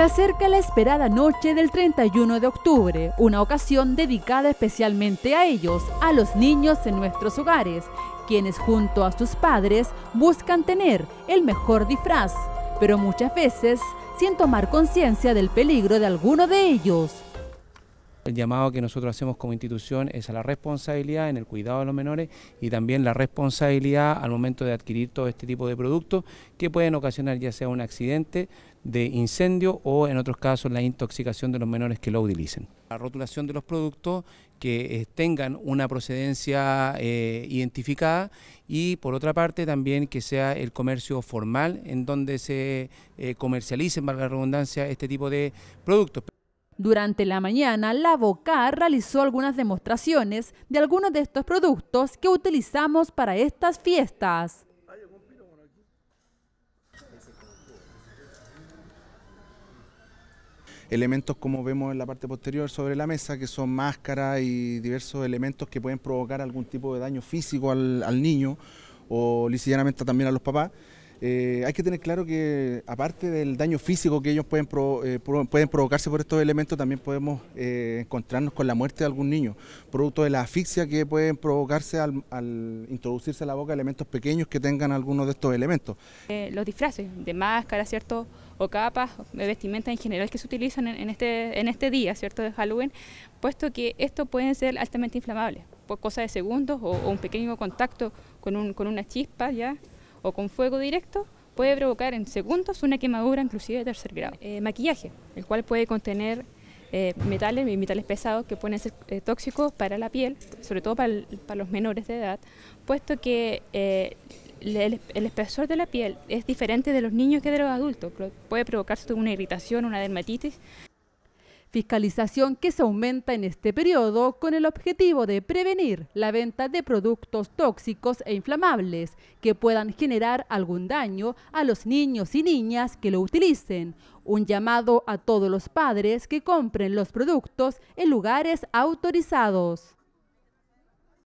Se acerca la esperada noche del 31 de octubre, una ocasión dedicada especialmente a ellos, a los niños en nuestros hogares, quienes junto a sus padres buscan tener el mejor disfraz, pero muchas veces sin tomar conciencia del peligro de alguno de ellos. El llamado que nosotros hacemos como institución es a la responsabilidad en el cuidado de los menores y también la responsabilidad al momento de adquirir todo este tipo de productos que pueden ocasionar ya sea un accidente de incendio o en otros casos la intoxicación de los menores que lo utilicen. La rotulación de los productos que eh, tengan una procedencia eh, identificada y por otra parte también que sea el comercio formal en donde se eh, comercialicen, valga la redundancia, este tipo de productos. Durante la mañana, la Boca realizó algunas demostraciones de algunos de estos productos que utilizamos para estas fiestas. elementos como vemos en la parte posterior sobre la mesa, que son máscaras y diversos elementos que pueden provocar algún tipo de daño físico al, niño o lisillanamente también a los papás. Eh, hay que tener claro que aparte del daño físico que ellos pueden, eh, pueden provocarse por estos elementos, también podemos eh, encontrarnos con la muerte de algún niño, producto de la asfixia que pueden provocarse al, introducirse a la boca elementos pequeños que tengan algunos de estos elementos. los disfraces de máscara, ¿cierto? o capas vestimentas en general que se utilizan en, este, en este día, ¿cierto?, de Halloween, puesto que estos pueden ser altamente inflamables, por cosa de segundos o, un pequeño contacto con, con una chispa, ¿ya?, o con fuego directo puede provocar en segundos una quemadura inclusive de tercer grado. Eh, maquillaje, el cual puede contener eh, metales metales pesados que pueden ser eh, tóxicos para la piel, sobre todo para, los menores de edad, puesto que el, el, espesor de la piel es diferente de los niños que de los adultos, puede provocarse una irritación, una dermatitis fiscalización que se aumenta en este periodo con el objetivo de prevenir la venta de productos tóxicos e inflamables que puedan generar algún daño a los niños y niñas que lo utilicen. Un llamado a todos los padres que compren los productos en lugares autorizados.